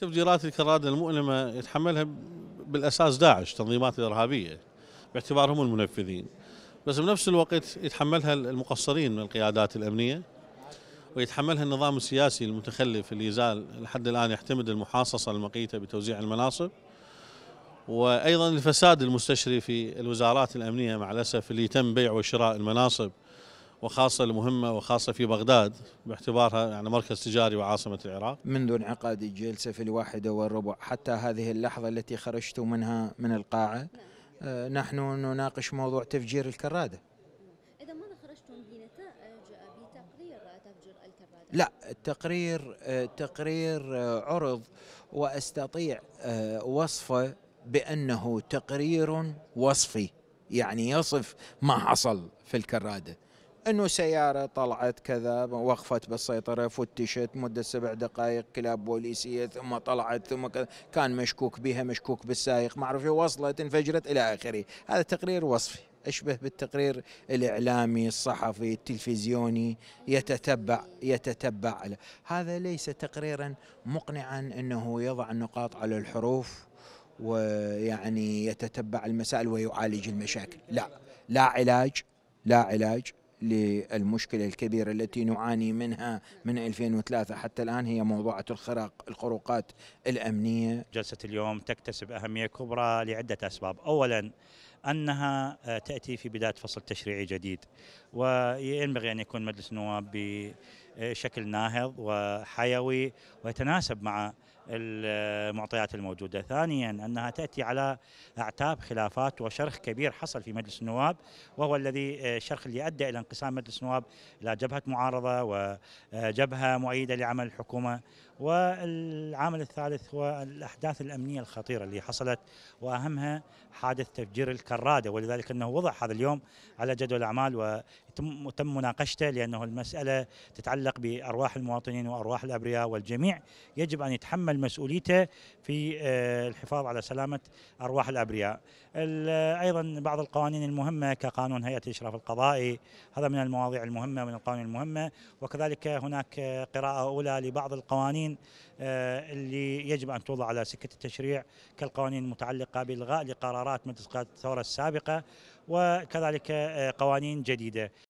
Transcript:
تفجيرات الكرادة المؤلمة يتحملها بالأساس داعش تنظيمات الإرهابية باعتبارهم المنفذين بس بنفس الوقت يتحملها المقصرين من القيادات الأمنية ويتحملها النظام السياسي المتخلف اللي يزال لحد الآن يعتمد المحاصصة المقيتة بتوزيع المناصب وأيضا الفساد المستشري في الوزارات الأمنية مع الأسف اللي يتم بيع وشراء المناصب وخاصة المهمة وخاصة في بغداد باعتبارها يعني مركز تجاري وعاصمة العراق منذ انعقاد الجلسة في الواحدة والربع حتى هذه اللحظة التي خرجت منها من القاعة آه، نحن نناقش موضوع تفجير الكرادة إذا ما خرجتم بنتائج آه، بتقرير تفجير الكرادة؟ لا التقرير آه، تقرير عرض وأستطيع وصفه بأنه تقرير وصفي يعني يصف ما حصل في الكرادة انه سياره طلعت كذا وقفت بالسيطره فتشت مده سبع دقائق كلاب بوليسيه ثم طلعت ثم كذا كان مشكوك بها مشكوك بالسائق ما اعرف وصلت انفجرت الى اخره هذا تقرير وصفي اشبه بالتقرير الاعلامي الصحفي التلفزيوني يتتبع يتتبع هذا ليس تقريرا مقنعا انه يضع النقاط على الحروف ويعني يتتبع المسائل ويعالج المشاكل لا لا علاج لا علاج للمشكلة الكبيرة التي نعاني منها من 2003 حتى الآن هي موضوعة الخرق الخروقات الأمنية جلسة اليوم تكتسب أهمية كبرى لعدة أسباب أولا أنها آه، تأتي في بداية فصل تشريعي جديد وينبغي أن يكون مجلس النواب إيه، شكل ناهض وحيوي ويتناسب مع المعطيات الموجوده. ثانيا انها تاتي على اعتاب خلافات وشرخ كبير حصل في مجلس النواب وهو الذي الشرخ إيه، اللي ادى الى انقسام مجلس النواب الى جبهه معارضه وجبهه إيه، مؤيده لعمل الحكومه والعامل الثالث هو الاحداث الامنيه الخطيره اللي حصلت واهمها حادث تفجير الكراده ولذلك انه وضع هذا اليوم على جدول الاعمال وتم مناقشته لانه المساله تتعلق يتعلق بأرواح المواطنين وأرواح الأبرياء والجميع يجب أن يتحمل مسؤوليته في آه، الحفاظ على سلامة أرواح الأبرياء أيضا بعض القوانين المهمة كقانون هيئة الإشراف القضائي هذا من المواضيع المهمة من القوانين المهمة وكذلك هناك قراءة أولى لبعض القوانين آه، اللي يجب أن توضع على سكة التشريع كالقوانين المتعلقة بالغاء لقرارات مجلس الثورة السابقة وكذلك آه، قوانين جديدة